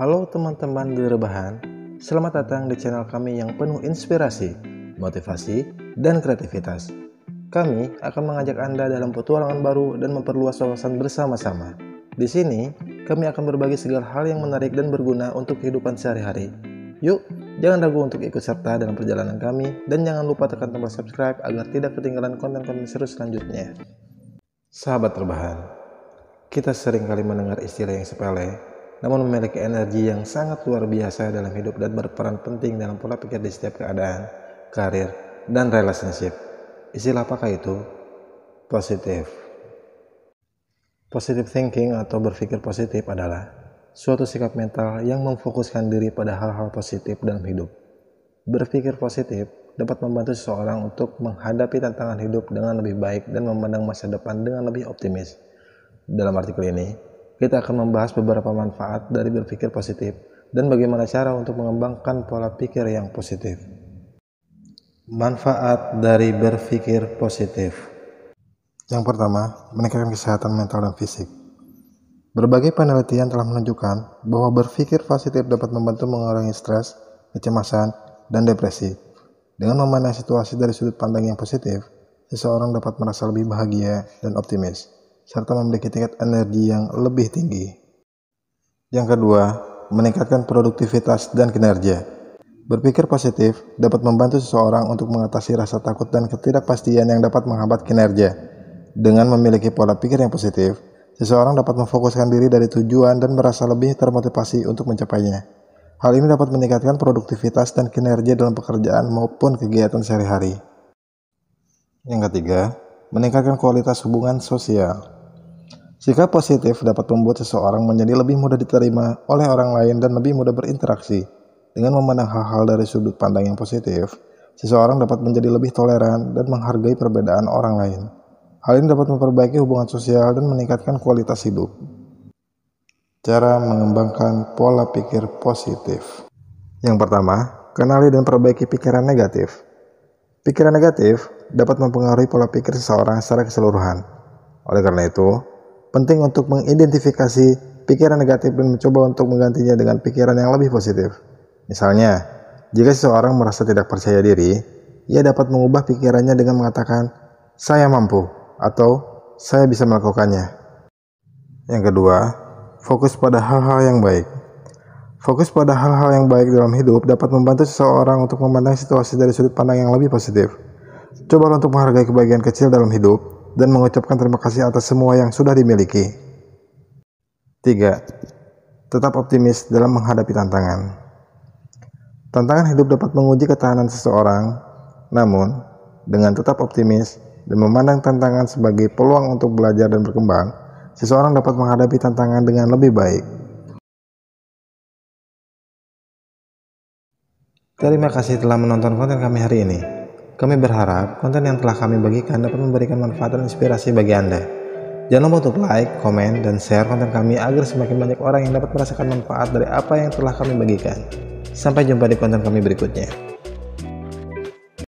Halo teman-teman di selamat datang di channel kami yang penuh inspirasi, motivasi, dan kreativitas. Kami akan mengajak Anda dalam petualangan baru dan memperluas wawasan bersama-sama. Di sini, kami akan berbagi segala hal yang menarik dan berguna untuk kehidupan sehari-hari. Yuk, jangan ragu untuk ikut serta dalam perjalanan kami dan jangan lupa tekan tombol subscribe agar tidak ketinggalan konten-konten seru selanjutnya. Sahabat rebahan, kita sering kali mendengar istilah yang sepele namun memiliki energi yang sangat luar biasa dalam hidup dan berperan penting dalam pola pikir di setiap keadaan, karir, dan relationship. Istilah apakah itu? Positif. Positive thinking atau berpikir positif adalah suatu sikap mental yang memfokuskan diri pada hal-hal positif dalam hidup. Berpikir positif dapat membantu seseorang untuk menghadapi tantangan hidup dengan lebih baik dan memandang masa depan dengan lebih optimis. Dalam artikel ini, kita akan membahas beberapa manfaat dari berpikir positif dan bagaimana cara untuk mengembangkan pola pikir yang positif. Manfaat dari berpikir positif. Yang pertama, meningkatkan kesehatan mental dan fisik. Berbagai penelitian telah menunjukkan bahwa berpikir positif dapat membantu mengurangi stres, kecemasan, dan depresi. Dengan memandang situasi dari sudut pandang yang positif, seseorang dapat merasa lebih bahagia dan optimis serta memiliki tingkat energi yang lebih tinggi. Yang kedua, meningkatkan produktivitas dan kinerja. Berpikir positif dapat membantu seseorang untuk mengatasi rasa takut dan ketidakpastian yang dapat menghambat kinerja. Dengan memiliki pola pikir yang positif, seseorang dapat memfokuskan diri dari tujuan dan merasa lebih termotivasi untuk mencapainya. Hal ini dapat meningkatkan produktivitas dan kinerja dalam pekerjaan maupun kegiatan sehari-hari. Yang ketiga, meningkatkan kualitas hubungan sosial. Sikap positif dapat membuat seseorang menjadi lebih mudah diterima oleh orang lain dan lebih mudah berinteraksi. Dengan memandang hal-hal dari sudut pandang yang positif, seseorang dapat menjadi lebih toleran dan menghargai perbedaan orang lain. Hal ini dapat memperbaiki hubungan sosial dan meningkatkan kualitas hidup. Cara mengembangkan pola pikir positif. Yang pertama, kenali dan perbaiki pikiran negatif. Pikiran negatif dapat mempengaruhi pola pikir seseorang secara keseluruhan. Oleh karena itu, penting untuk mengidentifikasi pikiran negatif dan mencoba untuk menggantinya dengan pikiran yang lebih positif. Misalnya, jika seseorang merasa tidak percaya diri, ia dapat mengubah pikirannya dengan mengatakan, "Saya mampu" atau "Saya bisa melakukannya." Yang kedua, fokus pada hal-hal yang baik. Fokus pada hal-hal yang baik dalam hidup dapat membantu seseorang untuk memandang situasi dari sudut pandang yang lebih positif. Coba untuk menghargai kebahagiaan kecil dalam hidup dan mengucapkan terima kasih atas semua yang sudah dimiliki. 3. Tetap optimis dalam menghadapi tantangan. Tantangan hidup dapat menguji ketahanan seseorang, namun dengan tetap optimis dan memandang tantangan sebagai peluang untuk belajar dan berkembang, seseorang dapat menghadapi tantangan dengan lebih baik. Terima kasih telah menonton konten kami hari ini. Kami berharap konten yang telah kami bagikan dapat memberikan manfaat dan inspirasi bagi Anda. Jangan lupa untuk like, komen, dan share konten kami agar semakin banyak orang yang dapat merasakan manfaat dari apa yang telah kami bagikan. Sampai jumpa di konten kami berikutnya.